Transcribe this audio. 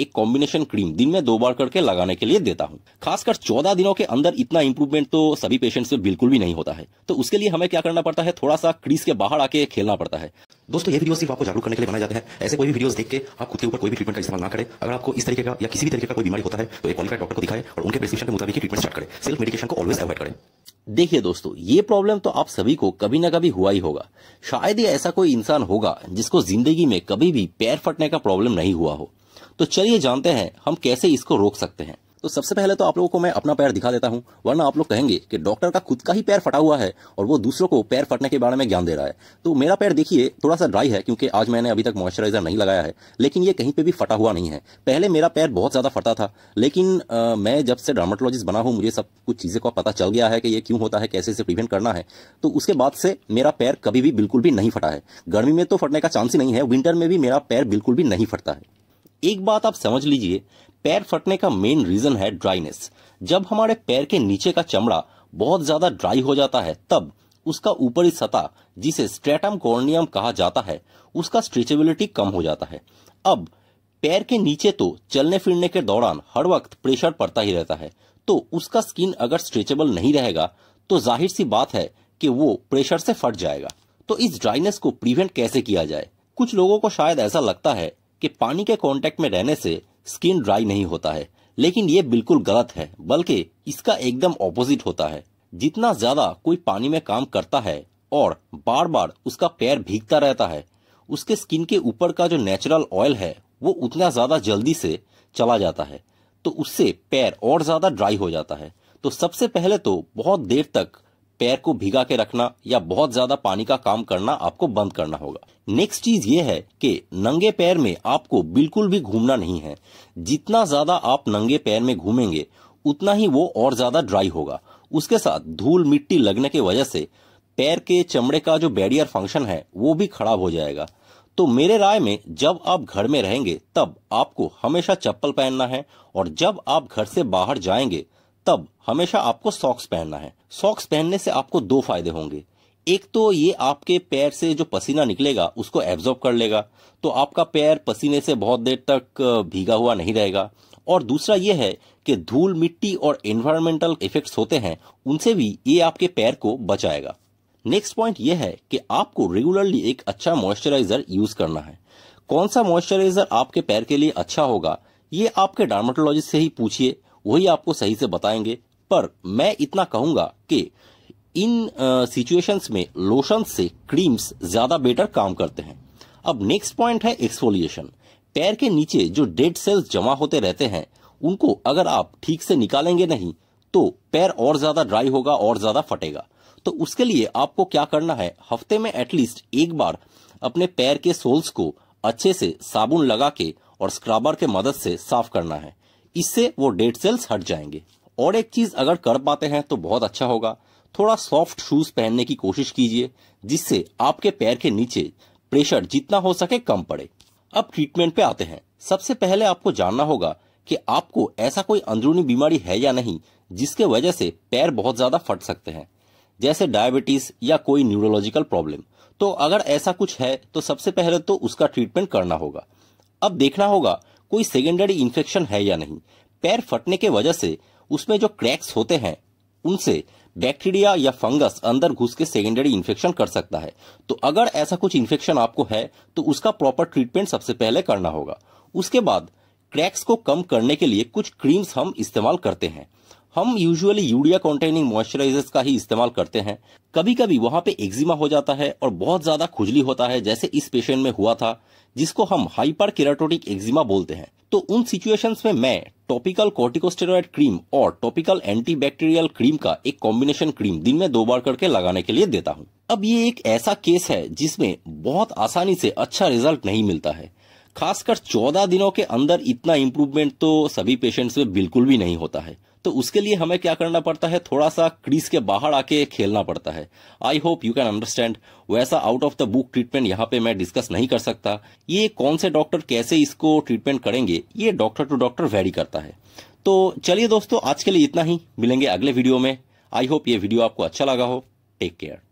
एक combination cream दिन में दो बार करके लगाने के लिए देता हूँ खासकर चौदह दिनों के अंदर इतना इंप्रूवमेंट तो सभी पेशेंट्स में बिल्कुल भी नहीं होता है तो उसके लिए हमें क्या करना पड़ता है थोड़ा सा क्रीज के बाहर आके खेलना पड़ता है दोस्तों ये वीडियो सिर्फ आपको जागरूक करने के लिए बनाए जाते हैं ऐसे कोई भी वीडियो देख के आप खुद के ऊपर कोई भी ट्रीटमेंट का इस्तेमाल ना करें अगर आपको इस तरीके का या किसी भी तरीके का कोई बीमारी होता है तो एक क्वालिफाइड डॉक्टर को दिखाए और उनके प्रिस्क्रिप्शन के मुताबिक ट्रीटमेंट स्टार्ट करें सेल्फ मेडिकेशन को ऑलवेज अवॉइड करें देखिए दोस्तों ये प्रॉब्लम तो आप सभी को कभी ना कभी हुआ ही होगा शायद ही ऐसा कोई इंसान होगा जिसको जिंदगी में कभी भी पैर फटने का प्रॉब्लम नहीं हुआ हो तो चलिए जानते हैं हम कैसे इसको रोक सकते हैं तो सबसे पहले तो आप लोगों को मैं अपना पैर दिखा देता हूँ वरना आप लोग कहेंगे कि डॉक्टर का खुद का ही पैर फटा हुआ है और वो दूसरों को पैर फटने के बारे में ज्ञान दे रहा है तो मेरा पैर देखिए थोड़ा सा ड्राई है क्योंकि आज मैंने अभी तक मॉइस्चराइजर नहीं लगाया है लेकिन ये कहीं पर भी फटा हुआ नहीं है पहले मेरा पैर बहुत ज़्यादा फटा था लेकिन आ, मैं जब से डर्माटोलॉजिस्ट बना हूँ मुझे सब कुछ चीज़ें को पता चल गया है कि ये क्यों होता है कैसे इसे प्रिवेंट करना है तो उसके बाद से मेरा पैर कभी भी बिल्कुल भी नहीं फटा है गर्मी में तो फटने का चांस ही नहीं है विंटर में भी मेरा पैर बिल्कुल भी नहीं फटता है एक बात आप समझ लीजिए पैर फटने का मेन रीजन है ड्राइनेस जब हमारे पैर के नीचे का चमड़ा बहुत ज्यादा ड्राई हो जाता है तब उसका ऊपरी सतह जिसे स्ट्रेटम कॉर्नियम कहा जाता है उसका स्ट्रेचेबिलिटी कम हो जाता है अब पैर के नीचे तो चलने फिरने के दौरान हर वक्त प्रेशर पड़ता ही रहता है तो उसका स्किन अगर स्ट्रेचेबल नहीं रहेगा तो जाहिर सी बात है कि वो प्रेशर से फट जाएगा तो इस ड्राइनेस को प्रिवेंट कैसे किया जाए कुछ लोगों को शायद ऐसा लगता है कि पानी के कांटेक्ट में रहने से स्किन ड्राई नहीं होता है लेकिन ये बिल्कुल गलत है बल्कि इसका एकदम ऑपोजिट होता है जितना ज्यादा कोई पानी में काम करता है और बार बार उसका पैर भीगता रहता है उसके स्किन के ऊपर का जो नेचुरल ऑयल है वो उतना ज्यादा जल्दी से चला जाता है तो उससे पैर और ज्यादा ड्राई हो जाता है तो सबसे पहले तो बहुत देर तक पैर को भिगा के रखना या बहुत ज्यादा पानी का काम करना आपको बंद करना होगा नेक्स्ट चीज ये है कि नंगे पैर में आपको बिल्कुल भी घूमना नहीं है जितना ज्यादा आप नंगे पैर में घूमेंगे उतना ही वो और ज्यादा ड्राई होगा उसके साथ धूल मिट्टी लगने की वजह से पैर के चमड़े का जो बैरियर फंक्शन है वो भी खराब हो जाएगा तो मेरे राय में जब आप घर में रहेंगे तब आपको हमेशा चप्पल पहनना है और जब आप घर से बाहर जाएंगे तब हमेशा आपको सॉक्स पहनना है सॉक्स पहनने से आपको दो फायदे होंगे एक तो ये आपके पैर से जो पसीना निकलेगा उसको एब्जॉर्ब कर लेगा तो आपका पैर पसीने से बहुत देर तक भीगा हुआ नहीं रहेगा और दूसरा ये है कि धूल मिट्टी और एनवायरमेंटल इफेक्ट्स होते हैं उनसे भी ये आपके पैर को बचाएगा नेक्स्ट पॉइंट ये है कि आपको रेगुलरली एक अच्छा मॉइस्चराइजर यूज करना है कौन सा मॉइस्चराइजर आपके पैर के लिए अच्छा होगा ये आपके डार्माटोलॉजिस्ट से ही पूछिए वही आपको सही से बताएंगे पर मैं इतना कहूंगा कि इन सिचुएशंस में लोशन से क्रीम्स ज्यादा बेटर काम करते हैं अब नेक्स्ट पॉइंट है एक्सफोलिएशन पैर के नीचे जो डेड सेल्स जमा होते रहते हैं उनको अगर आप ठीक से निकालेंगे नहीं तो पैर और ज्यादा ड्राई होगा और ज्यादा फटेगा तो उसके लिए आपको क्या करना है हफ्ते में एटलीस्ट एक बार अपने पैर के सोल्स को अच्छे से साबुन लगा के और स्क्रबर के मदद से साफ करना है इससे वो डेड सेल्स हट जाएंगे और एक चीज अगर कर पाते हैं तो बहुत अच्छा होगा थोड़ा सॉफ्ट शूज पहनने की कोशिश कीजिए जिससे आपके पैर के नीचे प्रेशर जितना हो सके कम पड़े अब ट्रीटमेंट पे आते हैं सबसे पहले आपको जानना होगा कि आपको ऐसा कोई अंदरूनी बीमारी है या नहीं जिसके वजह से पैर बहुत ज्यादा फट सकते हैं जैसे डायबिटीज या कोई न्यूरोलॉजिकल प्रॉब्लम तो अगर ऐसा कुछ है तो सबसे पहले तो उसका ट्रीटमेंट करना होगा अब देखना होगा कोई सेकेंडरी इन्फेक्शन है या नहीं पैर फटने के वजह से उसमें जो क्रैक्स होते हैं उनसे बैक्टीरिया या फंगस अंदर घुस के सेकेंडरी इन्फेक्शन कर सकता है तो अगर ऐसा कुछ इन्फेक्शन आपको है तो उसका प्रॉपर ट्रीटमेंट सबसे पहले करना होगा उसके बाद क्रैक्स को कम करने के लिए कुछ क्रीम्स हम इस्तेमाल करते हैं हम यूजुअली यूरिया कंटेनिंग मॉइस्चराइजर्स का ही इस्तेमाल करते हैं कभी कभी वहां पे एक्जिमा हो जाता है और बहुत ज्यादा खुजली होता है जैसे इस पेशेंट में हुआ था जिसको हम हाइपर केराटोटिक एक्जिमा बोलते हैं तो उन सिचुएशंस में मैं टॉपिकल कॉर्टिकोस्टेरॉइड क्रीम और टॉपिकल एंटीबैक्टीरियल क्रीम का एक कॉम्बिनेशन क्रीम दिन में दो बार करके लगाने के लिए देता हूँ अब ये एक ऐसा केस है जिसमें बहुत आसानी से अच्छा रिजल्ट नहीं मिलता है खासकर 14 दिनों के अंदर इतना इम्प्रूवमेंट तो सभी पेशेंट्स में बिल्कुल भी नहीं होता है तो उसके लिए हमें क्या करना पड़ता है थोड़ा सा क्रीज के बाहर आके खेलना पड़ता है I hope you can understand वैसा out of the book treatment यहाँ पे मैं डिस्कस नहीं कर सकता ये कौन से डॉक्टर कैसे इसको ट्रीटमेंट करेंगे ये डॉक्टर टू डॉक्टर वेरी करता है तो चलिए दोस्तों आज के लिए इतना ही मिलेंगे अगले वीडियो में आई होप ये वीडियो आपको अच्छा लगा हो टेक केयर